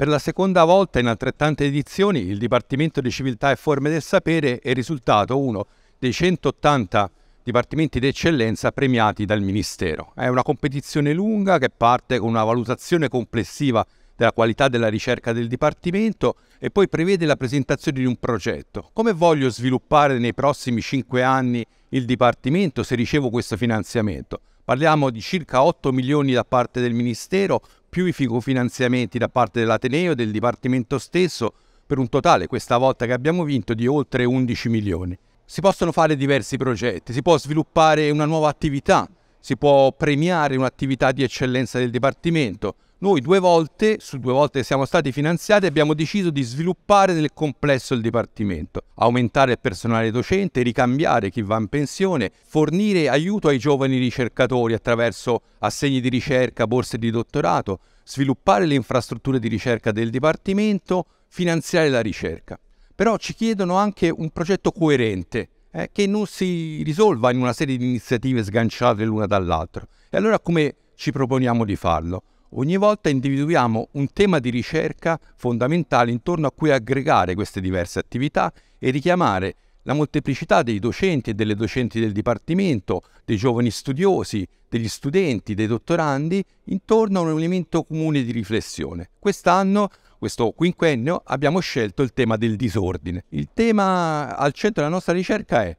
Per la seconda volta in altrettante edizioni il Dipartimento di Civiltà e Forme del Sapere è risultato uno dei 180 dipartimenti d'eccellenza premiati dal Ministero. È una competizione lunga che parte con una valutazione complessiva della qualità della ricerca del Dipartimento e poi prevede la presentazione di un progetto. Come voglio sviluppare nei prossimi 5 anni il Dipartimento se ricevo questo finanziamento? Parliamo di circa 8 milioni da parte del Ministero più i finanziamenti da parte dell'Ateneo e del Dipartimento stesso per un totale, questa volta che abbiamo vinto, di oltre 11 milioni. Si possono fare diversi progetti, si può sviluppare una nuova attività, si può premiare un'attività di eccellenza del Dipartimento, noi due volte, su due volte che siamo stati finanziati, abbiamo deciso di sviluppare nel complesso il Dipartimento, aumentare il personale docente, ricambiare chi va in pensione, fornire aiuto ai giovani ricercatori attraverso assegni di ricerca, borse di dottorato, sviluppare le infrastrutture di ricerca del Dipartimento, finanziare la ricerca. Però ci chiedono anche un progetto coerente, eh, che non si risolva in una serie di iniziative sganciate l'una dall'altra. E allora come ci proponiamo di farlo? Ogni volta individuiamo un tema di ricerca fondamentale intorno a cui aggregare queste diverse attività e richiamare la molteplicità dei docenti e delle docenti del Dipartimento, dei giovani studiosi, degli studenti, dei dottorandi, intorno a un elemento comune di riflessione. Quest'anno, questo quinquennio, abbiamo scelto il tema del disordine. Il tema al centro della nostra ricerca è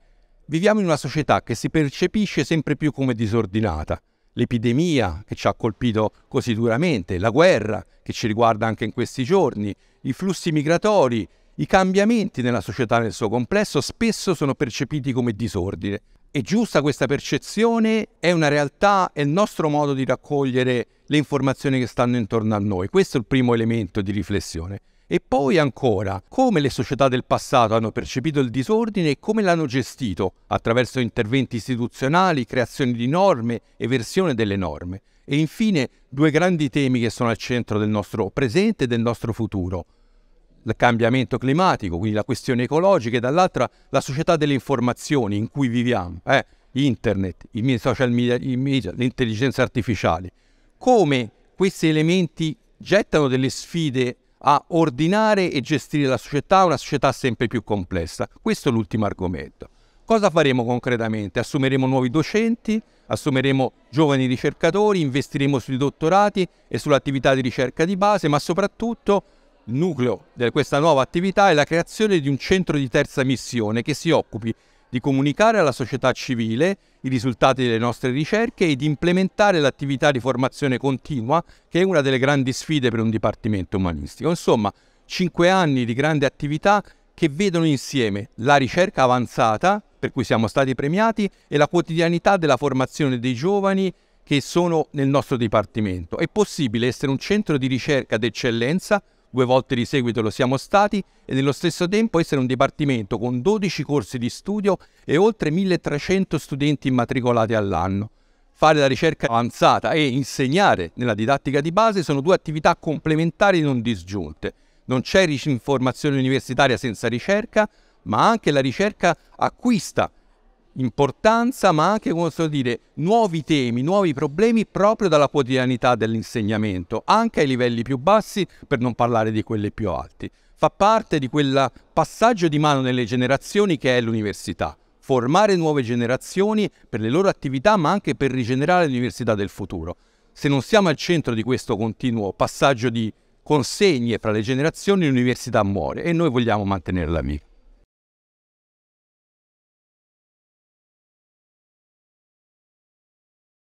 viviamo in una società che si percepisce sempre più come disordinata l'epidemia che ci ha colpito così duramente, la guerra che ci riguarda anche in questi giorni, i flussi migratori, i cambiamenti nella società nel suo complesso spesso sono percepiti come disordine. È giusta questa percezione? È una realtà? È il nostro modo di raccogliere le informazioni che stanno intorno a noi? Questo è il primo elemento di riflessione. E poi ancora, come le società del passato hanno percepito il disordine e come l'hanno gestito, attraverso interventi istituzionali, creazioni di norme e versione delle norme. E infine due grandi temi che sono al centro del nostro presente e del nostro futuro. Il cambiamento climatico, quindi la questione ecologica, e dall'altra la società delle informazioni in cui viviamo, eh? internet, i social media, i media, l'intelligenza artificiale. Come questi elementi gettano delle sfide a ordinare e gestire la società, una società sempre più complessa. Questo è l'ultimo argomento. Cosa faremo concretamente? Assumeremo nuovi docenti, assumeremo giovani ricercatori, investiremo sui dottorati e sull'attività di ricerca di base, ma soprattutto il nucleo di questa nuova attività è la creazione di un centro di terza missione che si occupi di comunicare alla società civile i risultati delle nostre ricerche e di implementare l'attività di formazione continua, che è una delle grandi sfide per un dipartimento umanistico. Insomma, cinque anni di grande attività che vedono insieme la ricerca avanzata, per cui siamo stati premiati, e la quotidianità della formazione dei giovani che sono nel nostro dipartimento. È possibile essere un centro di ricerca d'eccellenza due volte di seguito lo siamo stati, e nello stesso tempo essere un dipartimento con 12 corsi di studio e oltre 1300 studenti immatricolati all'anno. Fare la ricerca avanzata e insegnare nella didattica di base sono due attività complementari non disgiunte. Non c'è informazione universitaria senza ricerca, ma anche la ricerca acquista importanza, ma anche, come posso dire, nuovi temi, nuovi problemi proprio dalla quotidianità dell'insegnamento, anche ai livelli più bassi, per non parlare di quelli più alti. Fa parte di quel passaggio di mano nelle generazioni che è l'università. Formare nuove generazioni per le loro attività, ma anche per rigenerare l'università del futuro. Se non siamo al centro di questo continuo passaggio di consegne fra le generazioni, l'università muore e noi vogliamo mantenerla viva.